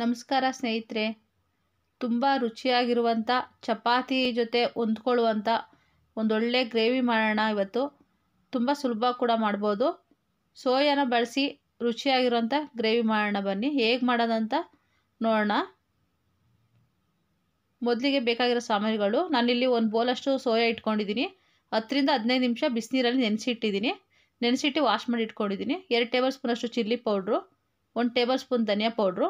ನಮಸ್ಕಾರ ಸ್ನೇಹಿತರೆ ತುಂಬ ರುಚಿಯಾಗಿರುವಂಥ ಚಪಾತಿ ಜೊತೆ ಹೊಂದ್ಕೊಳ್ಳುವಂಥ ಒಂದೊಳ್ಳೆ ಗ್ರೇವಿ ಮಾಡೋಣ ಇವತ್ತು ತುಂಬ ಸುಲಭ ಕೂಡ ಮಾಡ್ಬೋದು ಸೋಯಾನ ಬಳಸಿ ರುಚಿಯಾಗಿರುವಂಥ ಗ್ರೇವಿ ಮಾಡೋಣ ಬನ್ನಿ ಹೇಗೆ ಮಾಡೋದಂತ ನೋಡೋಣ ಮೊದಲಿಗೆ ಬೇಕಾಗಿರೋ ಸಾಮಗ್ರಿಗಳು ನಾನಿಲ್ಲಿ ಒಂದು ಬೋಲಷ್ಟು ಸೋಯಾ ಇಟ್ಕೊಂಡಿದ್ದೀನಿ ಹತ್ತರಿಂದ ಹದಿನೈದು ನಿಮಿಷ ಬಿಸಿನೀರಲ್ಲಿ ನೆನೆಸಿಟ್ಟಿದ್ದೀನಿ ನೆನೆಸಿಟ್ಟು ವಾಶ್ ಮಾಡಿ ಇಟ್ಕೊಂಡಿದ್ದೀನಿ ಎರಡು ಟೇಬಲ್ ಸ್ಪೂನಷ್ಟು ಚಿಲ್ಲಿ ಪೌಡ್ರು ಒಂದು ಟೇಬಲ್ ಸ್ಪೂನ್ ಧನಿಯಾ ಪೌಡ್ರು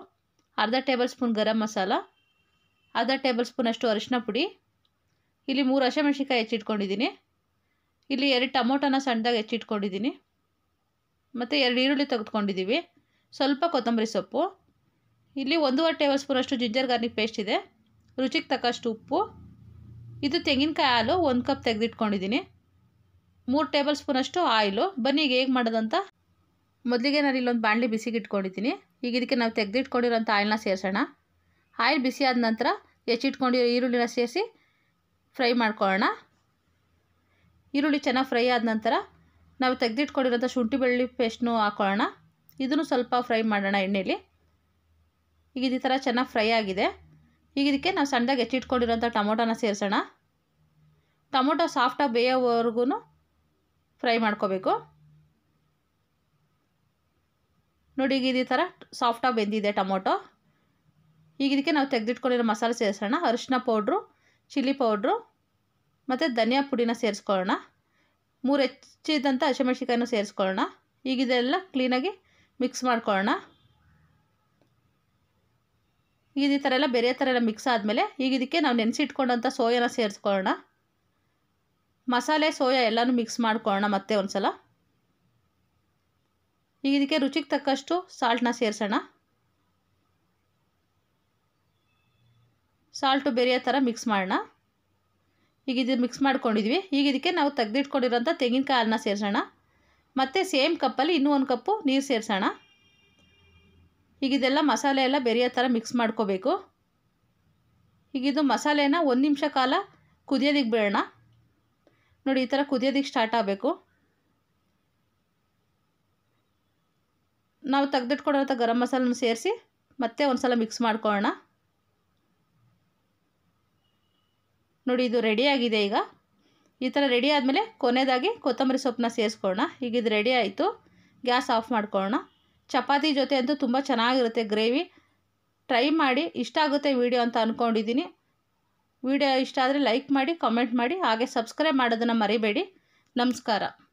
ಅರ್ಧ ಟೇಬಲ್ ಸ್ಪೂನ್ ಗರಂ ಮಸಾಲ ಅರ್ಧ ಟೇಬಲ್ ಸ್ಪೂನಷ್ಟು ಅರಿಶಿನ ಪುಡಿ ಇಲ್ಲಿ ಮೂರು ಹಸಿಮೆಣ್ಸಿಕಾಯಿ ಹೆಚ್ಚಿಟ್ಕೊಂಡಿದ್ದೀನಿ ಇಲ್ಲಿ ಎರಡು ಟೊಮೊಟೊನ ಸಣ್ಣದಾಗಿ ಹೆಚ್ಚಿಟ್ಕೊಂಡಿದ್ದೀನಿ ಮತ್ತು ಎರಡು ಈರುಳ್ಳಿ ತೆಗೆದುಕೊಂಡಿದ್ದೀವಿ ಸ್ವಲ್ಪ ಕೊತ್ತಂಬರಿ ಸೊಪ್ಪು ಇಲ್ಲಿ ಒಂದೂವರೆ ಟೇಬಲ್ ಸ್ಪೂನಷ್ಟು ಜಿಂಜರ್ ಗಾರ್ನಿಕ್ ಪೇಸ್ಟ್ ಇದೆ ರುಚಿಗೆ ತಕ್ಕಷ್ಟು ಉಪ್ಪು ಇದು ತೆಂಗಿನಕಾಯಿ ಹಾಲು ಒಂದು ಕಪ್ ತೆಗೆದಿಟ್ಕೊಂಡಿದ್ದೀನಿ ಮೂರು ಟೇಬಲ್ ಸ್ಪೂನಷ್ಟು ಆಯಿಲು ಬನ್ನಿ ಈಗ ಹೇಗೆ ಮಾಡೋದಂತ ಮೊದಲಿಗೆ ನಾನು ಇಲ್ಲೊಂದು ಬಾಣಲಿ ಬಿಸಿಗೆ ಇಟ್ಕೊಂಡಿದ್ದೀನಿ ಈಗ ಇದಕ್ಕೆ ನಾವು ತೆಗೆದಿಟ್ಕೊಂಡಿರೋಂಥ ಆಯಿಲ್ನ ಸೇರಿಸೋಣ ಆಯಿಲ್ ಬಿಸಿ ಆದ ನಂತರ ಹೆಚ್ಚಿಟ್ಕೊಂಡಿರೋ ಈರುಳ್ಳಿನ ಸೇರಿಸಿ ಫ್ರೈ ಮಾಡ್ಕೊಳ್ಳೋಣ ಈರುಳ್ಳಿ ಚೆನ್ನಾಗಿ ಫ್ರೈ ಆದ ನಂತರ ನಾವು ತೆಗೆದಿಟ್ಕೊಂಡಿರೋಂಥ ಶುಂಠಿ ಬೆಳ್ಳಿ ಪೇಸ್ಟ್ನು ಹಾಕೊಳ್ಳೋಣ ಇದನ್ನು ಸ್ವಲ್ಪ ಫ್ರೈ ಮಾಡೋಣ ಎಣ್ಣೆಯಲ್ಲಿ ಈಗ ಇದೇ ಥರ ಚೆನ್ನಾಗಿ ಫ್ರೈ ಆಗಿದೆ ಈಗ ಇದಕ್ಕೆ ನಾವು ಸಣ್ಣದಾಗಿ ಹೆಚ್ಚಿಟ್ಕೊಂಡಿರೋಂಥ ಟೊಮೊಟೊನ ಸೇರಿಸೋಣ ಟೊಮೊಟೊ ಸಾಫ್ಟಾಗಿ ಬೇಯೋವರೆಗೂ ಫ್ರೈ ಮಾಡ್ಕೋಬೇಕು ನೋಡಿ ಈಗ ಇದೇ ಥರ ಸಾಫ್ಟಾಗಿ ಬೆಂದಿದೆ ಟೊಮೊಟೊ ಈಗ ಇದಕ್ಕೆ ನಾವು ತೆಗೆದಿಟ್ಕೊಂಡಿರೋ ಮಸಾಲೆ ಸೇರಿಸೋಣ ಅರಿಶಿನ ಪೌಡ್ರು ಚಿಲ್ಲಿ ಪೌಡ್ರು ಮತ್ತು ಧನಿಯಾ ಪುಡಿನ ಸೇರಿಸ್ಕೊಳ್ಳೋಣ ಮೂರು ಹೆಚ್ಚಿದಂಥ ಹಸಿಮೆಣಸಿಕಾಯನ್ನು ಸೇರಿಸ್ಕೊಳ್ಳೋಣ ಈಗ ಇದೆಲ್ಲ ಕ್ಲೀನಾಗಿ ಮಿಕ್ಸ್ ಮಾಡ್ಕೊಳ್ಳೋಣ ಈಗ ಈ ಥರ ಎಲ್ಲ ಬೇರೆ ಥರ ಎಲ್ಲ ಮಿಕ್ಸ್ ಆದಮೇಲೆ ಈಗ ಇದಕ್ಕೆ ನಾವು ನೆನೆಸಿಟ್ಕೊಂಡಂಥ ಸೋಯಾನ ಸೇರಿಸ್ಕೊಳ್ಳೋಣ ಮಸಾಲೆ ಸೋಯಾ ಎಲ್ಲನೂ ಮಿಕ್ಸ್ ಮಾಡ್ಕೊಳ್ಳೋಣ ಮತ್ತೆ ಒಂದು ಸಲ ಈಗ ಇದಕ್ಕೆ ರುಚಿಗೆ ತಕ್ಕಷ್ಟು ಸಾಲ್ಟನ್ನ ಸೇರಿಸೋಣ ಸಾಲ್ಟು ಬೇರೆಯ ಥರ ಮಿಕ್ಸ್ ಮಾಡೋಣ ಈಗ ಇದು ಮಿಕ್ಸ್ ಮಾಡ್ಕೊಂಡಿದ್ವಿ ಈಗ ಇದಕ್ಕೆ ನಾವು ತೆಗೆದಿಟ್ಕೊಂಡಿರೋಂಥ ತೆಂಗಿನಕಾಯಿ ಹಾಲನ್ನ ಸೇರಿಸೋಣ ಮತ್ತು ಸೇಮ್ ಕಪ್ಪಲ್ಲಿ ಇನ್ನೂ ಒಂದು ಕಪ್ಪು ನೀರು ಸೇರಿಸೋಣ ಈಗ ಇದೆಲ್ಲ ಮಸಾಲೆ ಎಲ್ಲ ಬೆರೆಯೋ ಥರ ಮಿಕ್ಸ್ ಮಾಡ್ಕೋಬೇಕು ಈಗ ಇದು ಮಸಾಲೆನ ಒಂದು ನಿಮಿಷ ಕಾಲ ಕುದಿಯೋದಕ್ಕೆ ಬಿಡೋಣ ನೋಡಿ ಈ ಥರ ಕುದಿಯೋದಕ್ಕೆ ಸ್ಟಾರ್ಟ್ ಆಗಬೇಕು ನಾವು ತೆಗೆದಿಟ್ಕೊಂಡಿರೋ ಗರಂ ಮಸಾಲ ಸೇರಿಸಿ ಮತ್ತೆ ಒಂದು ಸಲ ಮಿಕ್ಸ್ ಮಾಡ್ಕೊಳ್ಳೋಣ ನೋಡಿ ಇದು ರೆಡಿಯಾಗಿದೆ ಈಗ ಈ ಥರ ರೆಡಿ ಆದಮೇಲೆ ಕೊನೆಯದಾಗಿ ಕೊತ್ತಂಬರಿ ಸೊಪ್ಪನ್ನ ಸೇರಿಸ್ಕೊಳ್ಳೋಣ ಈಗ ಇದು ರೆಡಿ ಆಯಿತು ಗ್ಯಾಸ್ ಆಫ್ ಮಾಡ್ಕೊಳ್ಳೋಣ ಚಪಾತಿ ಜೊತೆ ಅಂತೂ ತುಂಬ ಚೆನ್ನಾಗಿರುತ್ತೆ ಗ್ರೇವಿ ಟ್ರೈ ಮಾಡಿ ಇಷ್ಟ ಆಗುತ್ತೆ ವಿಡಿಯೋ ಅಂತ ಅಂದ್ಕೊಂಡಿದ್ದೀನಿ ವಿಡಿಯೋ ಇಷ್ಟ ಆದರೆ ಲೈಕ್ ಮಾಡಿ ಕಮೆಂಟ್ ಮಾಡಿ ಹಾಗೆ ಸಬ್ಸ್ಕ್ರೈಬ್ ಮಾಡೋದನ್ನು ಮರಿಬೇಡಿ ನಮಸ್ಕಾರ